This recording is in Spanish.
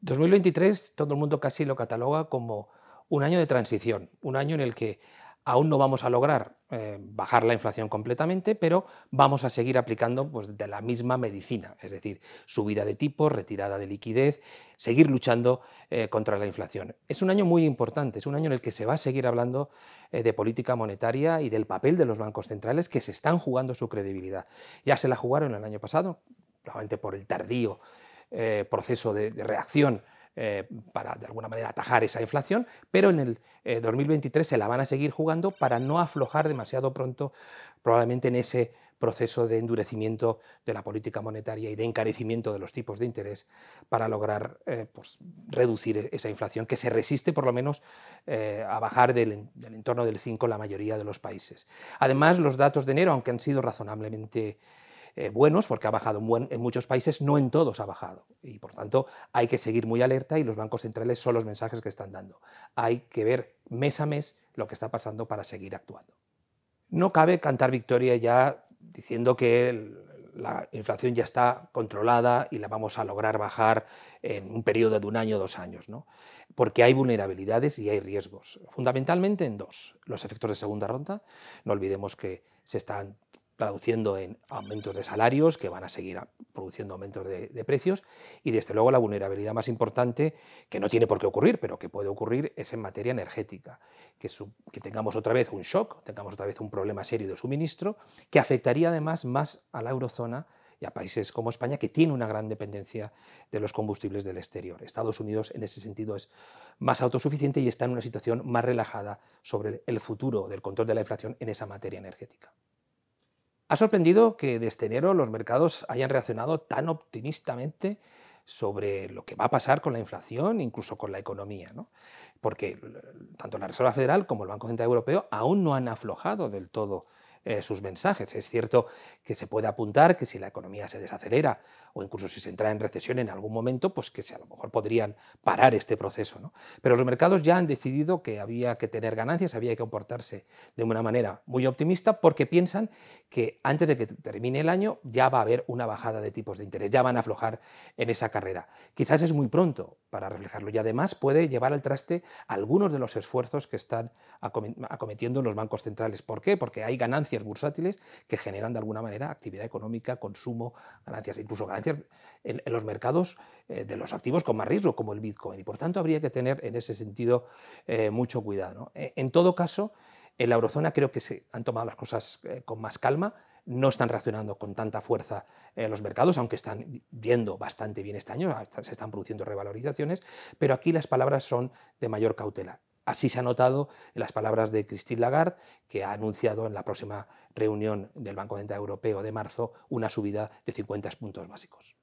2023 todo el mundo casi lo cataloga como un año de transición, un año en el que aún no vamos a lograr eh, bajar la inflación completamente, pero vamos a seguir aplicando pues, de la misma medicina, es decir, subida de tipos, retirada de liquidez, seguir luchando eh, contra la inflación. Es un año muy importante, es un año en el que se va a seguir hablando eh, de política monetaria y del papel de los bancos centrales que se están jugando su credibilidad. Ya se la jugaron el año pasado, probablemente por el tardío eh, proceso de, reacción eh, para de alguna manera atajar esa inflación, pero en el 2023 eh, se la van a seguir jugando para no aflojar demasiado pronto, probablemente en ese proceso de endurecimiento de la política monetaria y de encarecimiento de los tipos de interés para lograr pues, reducir e, esa inflación que se resiste por lo menos a bajar del, del, entorno del 5 la mayoría de los países. Además, los datos de enero, aunque han sido razonablemente eh, buenos, porque ha bajado en, muchos países, no en todos ha bajado. Y por tanto hay que seguir muy alerta y los bancos centrales son los mensajes que están dando. Hay que ver mes a mes lo que está pasando para seguir actuando. No cabe cantar victoria ya diciendo que la inflación ya está controlada y la vamos a lograr bajar en un periodo de un año o dos años, porque hay vulnerabilidades y hay riesgos, fundamentalmente en dos. Los efectos de segunda ronda, no olvidemos que se están traduciendo en aumentos de salarios que van a seguir produciendo aumentos de, precios y desde luego la vulnerabilidad más importante que no tiene por qué ocurrir pero que puede ocurrir es en materia energética que, que tengamos otra vez un shock tengamos otra vez un problema serio de suministro que afectaría además más a la eurozona y a países como España, que tiene una gran dependencia de los combustibles del exterior. Estados Unidos en ese sentido es más autosuficiente y está en una situación más relajada sobre el futuro del control de la inflación en esa materia energética. Ha sorprendido que desde este enero los mercados hayan reaccionado tan optimistamente sobre lo que va a pasar con la inflación, incluso con la economía, porque eh, tanto la Reserva Federal como el Banco Central Europeo aún no han aflojado del todo eh, sus mensajes. Es cierto que se puede apuntar que si la economía se desacelera o incluso si se entra en recesión en algún momento, pues que a lo mejor podrían parar este proceso. ¿no? Pero los mercados ya han decidido que había que tener ganancias, había que comportarse de una manera muy optimista porque piensan que antes de que termine el año ya va a haber una bajada de tipos de interés, ya van a aflojar en esa carrera. Quizás es muy pronto, para reflejarlo. Y además puede llevar al traste algunos de los esfuerzos que están acometiendo los bancos centrales. ¿Por qué? Porque hay ganancias bursátiles que generan de alguna manera actividad económica, consumo, ganancias, incluso ganancias en, los mercados eh, de los activos con más riesgo, como el Bitcoin. Y por tanto habría que tener en ese sentido eh, mucho cuidado. E, en todo caso, en la eurozona creo que se han tomado las cosas eh, con más calma, no están reaccionando con tanta fuerza eh, los mercados, aunque están viendo bastante bien este año, ah, se están produciendo revalorizaciones, pero aquí las palabras son de mayor cautela. Así se ha notado en las palabras de Christine Lagarde, que ha anunciado en la próxima reunión del Banco Central Europeo de marzo una subida de 50 puntos básicos.